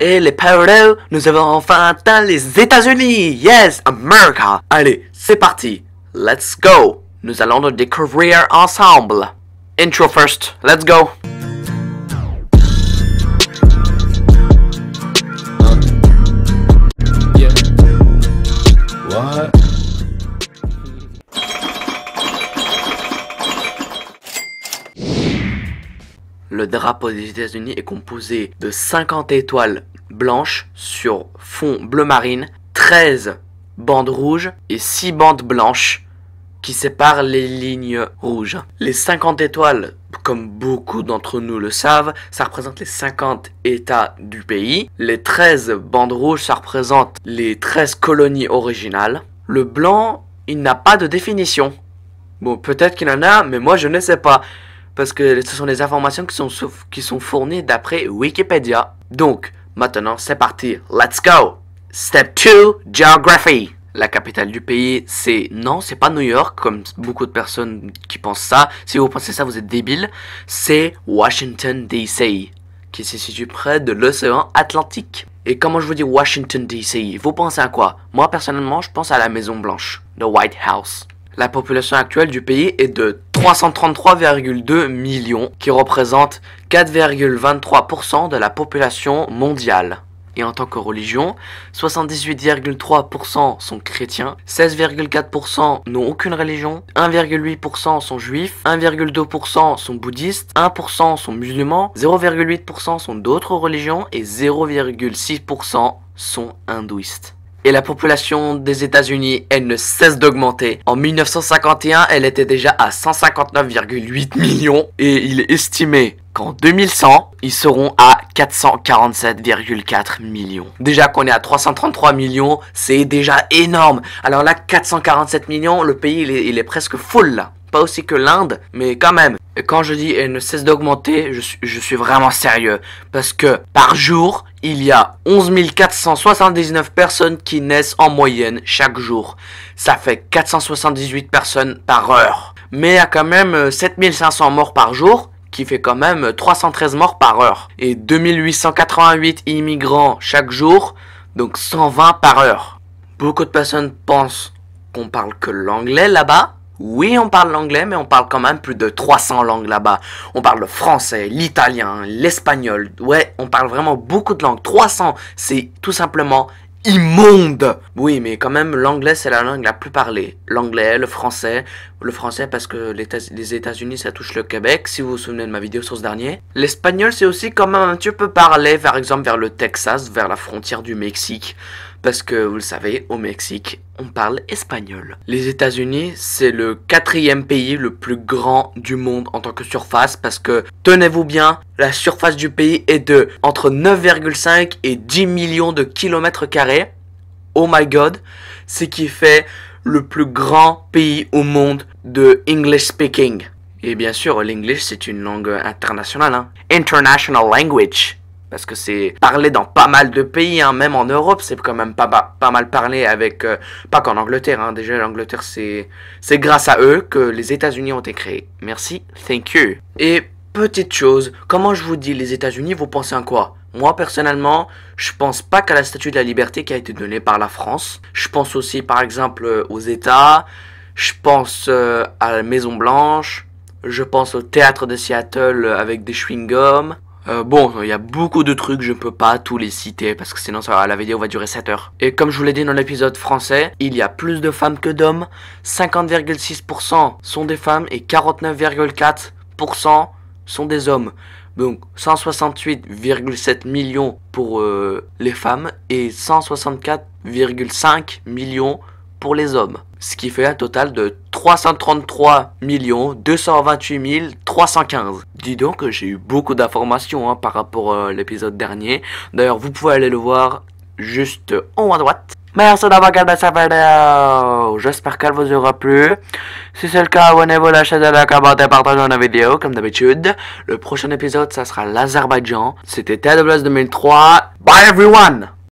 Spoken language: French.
Et les parallèles, nous avons enfin atteint les États-Unis. Yes, America. Allez, c'est parti. Let's go. Nous allons nous découvrir ensemble. Intro first. Let's go. drapeau des États-Unis est composé de 50 étoiles blanches sur fond bleu marine, 13 bandes rouges et 6 bandes blanches qui séparent les lignes rouges. Les 50 étoiles, comme beaucoup d'entre nous le savent, ça représente les 50 États du pays. Les 13 bandes rouges, ça représente les 13 colonies originales. Le blanc, il n'a pas de définition. Bon, peut-être qu'il en a, mais moi je ne sais pas parce que ce sont des informations qui sont, qui sont fournies d'après Wikipédia. Donc, maintenant, c'est parti. Let's go! Step 2, Geography. La capitale du pays, c'est... Non, c'est pas New York, comme beaucoup de personnes qui pensent ça. Si vous pensez ça, vous êtes débile. C'est Washington, D.C., qui se situe près de l'océan Atlantique. Et comment je vous dis Washington, D.C., vous pensez à quoi Moi, personnellement, je pense à la Maison Blanche, the White House. La population actuelle du pays est de 333,2 millions, qui représente 4,23% de la population mondiale. Et en tant que religion, 78,3% sont chrétiens, 16,4% n'ont aucune religion, 1,8% sont juifs, 1,2% sont bouddhistes, 1% sont musulmans, 0,8% sont d'autres religions et 0,6% sont hindouistes et la population des États-Unis, elle ne cesse d'augmenter. En 1951, elle était déjà à 159,8 millions et il est estimé qu'en 2100, ils seront à 447,4 millions. Déjà qu'on est à 333 millions, c'est déjà énorme. Alors là, 447 millions, le pays, il est, presque full là. Pas aussi que l'Inde, mais quand même. Quand je dis elle ne cesse d'augmenter, je, je suis vraiment sérieux. Parce que par jour, il y a 11 479 personnes qui naissent en moyenne chaque jour. Ça fait 478 personnes par heure. Mais il y a quand même 7500 euh, morts par jour, qui fait quand même 313 euh, morts par heure. Et 2888 immigrants chaque jour, donc 120 par heure. Beaucoup de personnes pensent qu'on parle que l'anglais là-bas, oui, on parle l'anglais, mais on parle quand même plus de 300 langues là-bas. On parle le français, l'italien, l'espagnol. Ouais, on parle vraiment beaucoup de langues. 300, c'est tout simplement immonde. Oui, mais quand même, l'anglais, c'est la langue la plus parlée. L'anglais, le français, le français parce que les États-Unis, ça touche le Québec, si vous vous souvenez de ma vidéo sur ce dernier. L'espagnol, c'est aussi quand même un petit peu parlé, par exemple, vers le Texas, vers la frontière du Mexique parce que vous le savez, au Mexique, on parle espagnol. Les États-Unis, c'est le quatrième pays le plus grand du monde en tant que surface, parce que, tenez-vous bien, la surface du pays est de entre 9,5 et 10 millions de kilomètres carrés. Oh my god, ce qui fait le plus grand pays au monde de English speaking. Et bien sûr, l'English, c'est une langue internationale. Hein. International language parce que c'est parlé dans pas mal de pays, hein, même en Europe, c'est quand même pas, pas, mal parlé avec, euh, pas qu'en Angleterre, hein, déjà l'Angleterre c'est, c'est grâce à eux que les États-Unis ont été créés. Merci, thank you. Et petite chose, comment je vous dis les États-Unis, vous pensez à quoi moi personnellement, je pense pas qu'à la Statue de la Liberté qui a été donnée par la France. Je pense aussi par exemple euh, aux États, je pense euh, à la Maison Blanche, je pense au théâtre de Seattle avec des chewing-gums, euh, bon, il y a beaucoup de trucs, je ne peux pas tous les citer parce que sinon ça, la vidéo va durer 7 heures. Et comme je vous l'ai dit dans l'épisode français, il y a plus de femmes que d'hommes. 50,6% sont des femmes et 49,4% sont des hommes. Donc 168,7 millions pour euh, les femmes et 164,5 millions pour pour les hommes. Ce qui fait un total de 333 228 315. Dis donc, que j'ai eu beaucoup d'informations hein, par rapport euh, à l'épisode dernier. D'ailleurs, vous pouvez aller le voir juste en haut à droite. Merci d'avoir regardé cette vidéo. J'espère qu'elle vous aura plu. Si c'est le cas, abonnez-vous à la chaîne, partagez la vidéo, comme d'habitude. Le prochain épisode, ça sera l'Azerbaïdjan. C'était TWS 2003. Bye everyone!